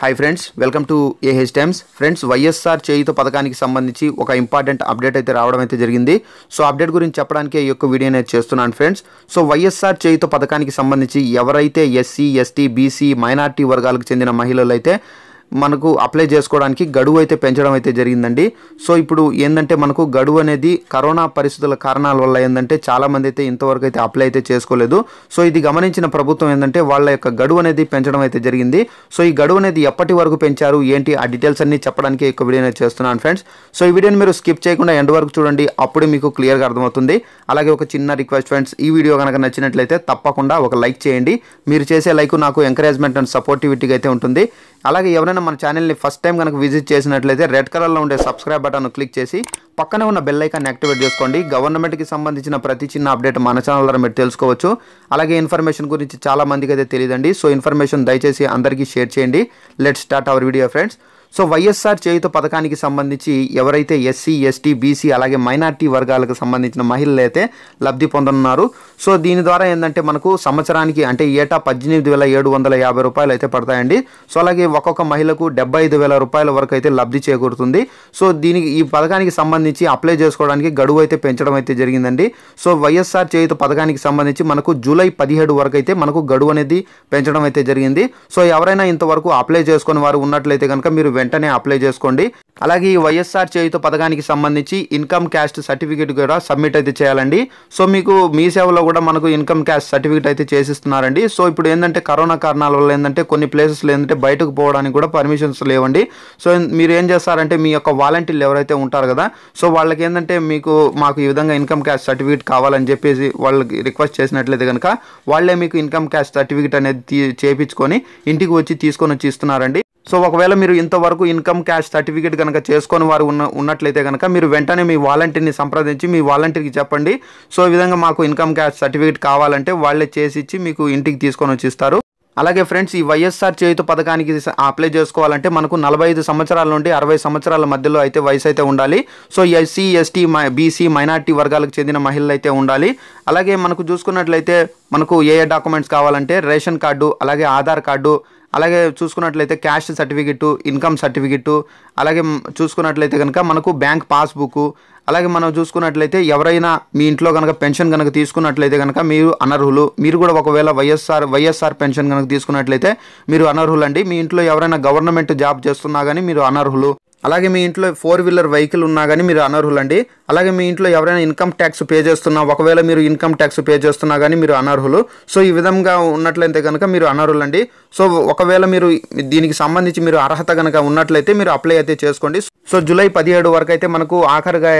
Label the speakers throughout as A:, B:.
A: hi friends welcome to A H times friends Y S R చేయుత పథకానికి సంబంధించి ఒక ఇంపార్టెంట్ అప్డేట్ అయితే రావడం అయితే జరిగింది సో అప్డేట్ గురించి చెప్పడానికి ఈ యొక్క వీడియో నేను చేస్తున్నాను ఫ్రెండ్స్ సో వైఎస్ఆర్ చేయుత పథకానికి సంబంధించి ఎవరైతే ఎస్సీ ఎస్టీ బీసీ మైనార్టీ వర్గాలకు చెందిన మహిళలు అయితే మనకు అప్లై చేసుకోవడానికి గడువు అయితే పెంచడం అయితే జరిగిందండి సో ఇప్పుడు ఏంటంటే మనకు గడువు అనేది కరోనా పరిస్థితుల కారణాల వల్ల ఏంటంటే చాలామంది అయితే ఇంతవరకు అయితే అప్లై అయితే చేసుకోలేదు సో ఇది గమనించిన ప్రభుత్వం ఏంటంటే వాళ్ళ యొక్క గడువు అనేది పెంచడం అయితే జరిగింది సో ఈ గడువు అనేది ఎప్పటి వరకు పెంచారు ఏంటి ఆ డీటెయిల్స్ అన్ని చెప్పడానికి ఒక వీడియో చేస్తున్నాను ఫ్రెండ్స్ సో ఈ వీడియోని మీరు స్కిప్ చేయకుండా ఎండ్ వరకు చూడండి అప్పుడే మీకు క్లియర్గా అర్థమవుతుంది అలాగే ఒక చిన్న రిక్వెస్ట్ ఫ్రెండ్స్ ఈ వీడియో కనుక నచ్చినట్లయితే తప్పకుండా ఒక లైక్ చేయండి మీరు చేసే లైక్ నాకు ఎంకరేజ్మెంట్ అండ్ సపోర్టివిటీగా అయితే ఉంటుంది అలాగే ఎవరైనా ఎవరైనా మన ఛానల్ని ఫస్ట్ టైం కనుక విజిట్ చేసినట్లయితే రెడ్ కలర్లో ఉండే సబ్స్క్రైబ్ బటన్ను క్లిక్ చేసి పక్కనే ఉన్న బెల్ ఐకాన్ యాక్టివేట్ చేసుకోండి గవర్నమెంట్కి సంబంధించిన ప్రతి చిన్న అప్డేట్ మన ఛానల్ ద్వారా మీరు తెలుసుకోవచ్చు అలాగే ఇన్ఫర్మేషన్ గురించి చాలా మందికి అయితే తెలియదండి సో ఇన్ఫర్మేషన్ దయచేసి అందరికీ షేర్ చేయండి let start our video friends so Y S R చేయుత పథకానికి సంబంధించి ఎవరైతే ఎస్సీ ఎస్టీ బీసీ అలాగే మైనార్టీ వర్గాలకు సంబంధించిన మహిళలు అయితే లబ్ధి పొందనున్నారు సో దీని ద్వారా ఏంటంటే మనకు సంవత్సరానికి అంటే ఏటా పద్దెనిమిది వేల ఏడు వందల యాభై రూపాయలు అయితే పడతాయండి సో అలాగే ఒక్కొక్క మహిళకు డెబ్బై ఐదు వేల రూపాయల వరకు అయితే లబ్ధి చేకూరుతుంది సో దీనికి ఈ పథకానికి సంబంధించి అప్లై చేసుకోవడానికి గడువు అయితే పెంచడం అయితే జరిగిందండి సో వైఎస్ఆర్ చేయుత పథకానికి సంబంధించి మనకు జూలై పదిహేడు వరకు అయితే మనకు గడువు అనేది పెంచడం అయితే జరిగింది సో ఎవరైనా ఇంతవరకు అప్లై చేసుకుని వారు ఉన్నట్లయితే కనుక మీరు వెంటనే అప్లై చేసుకోండి అలాగే ఈ వైఎస్ఆర్ చేయుత పథకానికి సంబంధించి ఇన్కమ్ క్యాస్ట్ సర్టిఫికేట్ కూడా సబ్మిట్ అయితే చేయాలండి సో మీకు మీ సేవలో కూడా మనకు ఇన్కమ్ క్యాస్ట్ సర్టిఫికేట్ అయితే చేసిస్తున్నారండి సో ఇప్పుడు ఏంటంటే కరోనా కారణాల వల్ల ఏంటంటే కొన్ని ప్లేసెస్లో ఏంటంటే బయటకు పోవడానికి కూడా పర్మిషన్స్ లేవండి సో మీరు ఏం చేస్తారంటే మీ యొక్క వాలంటీర్లు ఎవరైతే ఉంటారు కదా సో వాళ్ళకి ఏంటంటే మీకు మాకు ఈ విధంగా ఇన్కమ్ క్యాస్ట్ సర్టిఫికేట్ కావాలని చెప్పేసి వాళ్ళకి రిక్వెస్ట్ చేసినట్లయితే కనుక వాళ్ళే మీకు ఇన్కమ్ క్యాస్ట్ సర్టిఫికేట్ అనేది చేయించుకొని ఇంటికి వచ్చి తీసుకొని వచ్చి ఇస్తున్నారండి సో ఒకవేళ మీరు ఇంతవరకు ఇన్కమ్ క్యాష్ సర్టిఫికేట్ కనుక చేసుకొని వారు ఉన్న ఉన్నట్లయితే కనుక మీరు వెంటనే మీ వాలంటీర్ని సంప్రదించి మీ వాలంటీర్కి చెప్పండి సో ఈ విధంగా మాకు ఇన్కమ్ క్యాష్ సర్టిఫికేట్ కావాలంటే వాళ్ళే చేసి ఇచ్చి మీకు ఇంటికి తీసుకొని వచ్చిస్తారు అలాగే ఫ్రెండ్స్ ఈ వైఎస్ఆర్ చేయుత పథకానికి అప్లై చేసుకోవాలంటే మనకు నలభై ఐదు సంవత్సరాల నుండి అరవై సంవత్సరాల మధ్యలో అయితే వయసు అయితే ఉండాలి so S C S T B C minority వర్గాలకు చెందిన మహిళలు అయితే ఉండాలి అలాగే మనకు చూసుకున్నట్లయితే మనకు ఏ ఏ డాక్యుమెంట్స్ కావాలంటే రేషన్ కార్డు అలాగే ఆధార్ కార్డు అలాగే చూసుకున్నట్లయితే క్యాష్ సర్టిఫికెట్టు ఇన్కమ్ సర్టిఫికెట్టు అలాగే చూసుకున్నట్లయితే కనుక మనకు బ్యాంక్ పాస్బుక్ అలాగే మనం చూసుకున్నట్లయితే ఎవరైనా మీ ఇంట్లో కనుక పెన్షన్ కనుక తీసుకున్నట్లయితే కనుక మీరు అనర్హులు మీరు కూడా ఒకవేళ వైఎస్ఆర్ వైఎస్ఆర్ పెన్షన్ కనుక తీసుకున్నట్లయితే మీరు అనర్హులండి మీ ఇంట్లో ఎవరైనా గవర్నమెంట్ జాబ్ చేస్తున్నా కానీ మీరు అనర్హులు అలాగే మీ ఇంట్లో ఫోర్ వీలర్ వెహికల్ ఉన్నా కానీ మీరు అనర్హులండి అలాగే మీ ఇంట్లో ఎవరైనా ఇన్కమ్ ట్యాక్స్ పే చేస్తున్నా ఒకవేళ మీరు ఇన్కమ్ ట్యాక్స్ పే చేస్తున్నా కానీ మీరు అనర్హులు సో ఈ విధంగా ఉన్నట్లయితే కనుక మీరు అండి సో ఒకవేళ మీరు దీనికి సంబంధించి మీరు అర్హత కనుక ఉన్నట్లయితే మీరు అప్లై అయితే చేసుకోండి సో జూలై పదిహేడు వరకు అయితే మనకు ఆఖరిగా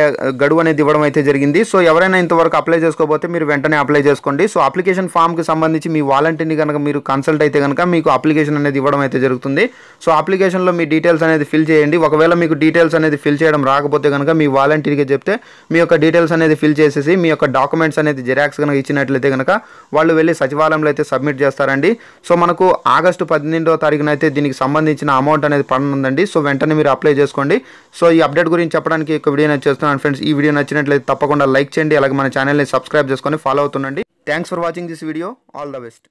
A: గడువు అనేది ఇవ్వడం అయితే జరిగింది సో ఎవరైనా ఇంతవరకు అప్లై చేసుకోకపోతే మీరు వెంటనే అప్లై చేసుకోండి సో అప్లికేషన్ ఫామ్కి సంబంధించి మీ వాలంటీర్ని కనుక మీరు కన్సల్ట్ అయితే కనుక మీకు అప్లికేషన్ అనేది ఇవ్వడం అయితే జరుగుతుంది సో అప్లికేషన్లో మీ డీటెయిల్స్ అనేది ఫిల్ చేయండి ఒకవేళ మీకు డీటెయిల్స్ అనేది ఫిల్ చేయడం రాకపోతే కనుక మీ వాలంటీర్కి చెప్తే మీ యొక్క డీటెయిల్స్ అనేది ఫిల్ చేసేసి మీ యొక్క డాక్యుమెంట్స్ అనేది జిరాక్స్ కనుక ఇచ్చినట్లయితే కనుక వాళ్ళు వెళ్ళి సచివాలయంలో అయితే సబ్మిట్ చేస్తారండి సో మనకు ఆగస్టు పద్దెనిమిదో తారీఖునైతే దీనికి సంబంధించిన అమౌంట్ అనేది పడనుందండి సో వెంటనే మీరు అప్లై చేసుకోండి సో ఈ అప్డేట్ గురించి చెప్పడానికి ఒక వీడియో నచ్చేస్తున్నాను ఫ్రెండ్స్ ఈ వీడియో నచ్చినట్లయితే తప్పకుండా లైక్ చేయండి అలాగే మన ఛానల్ని సబ్స్క్రైబ్ చేసుకొని ఫాలో అవుతుండండి thanks for watching this video all the best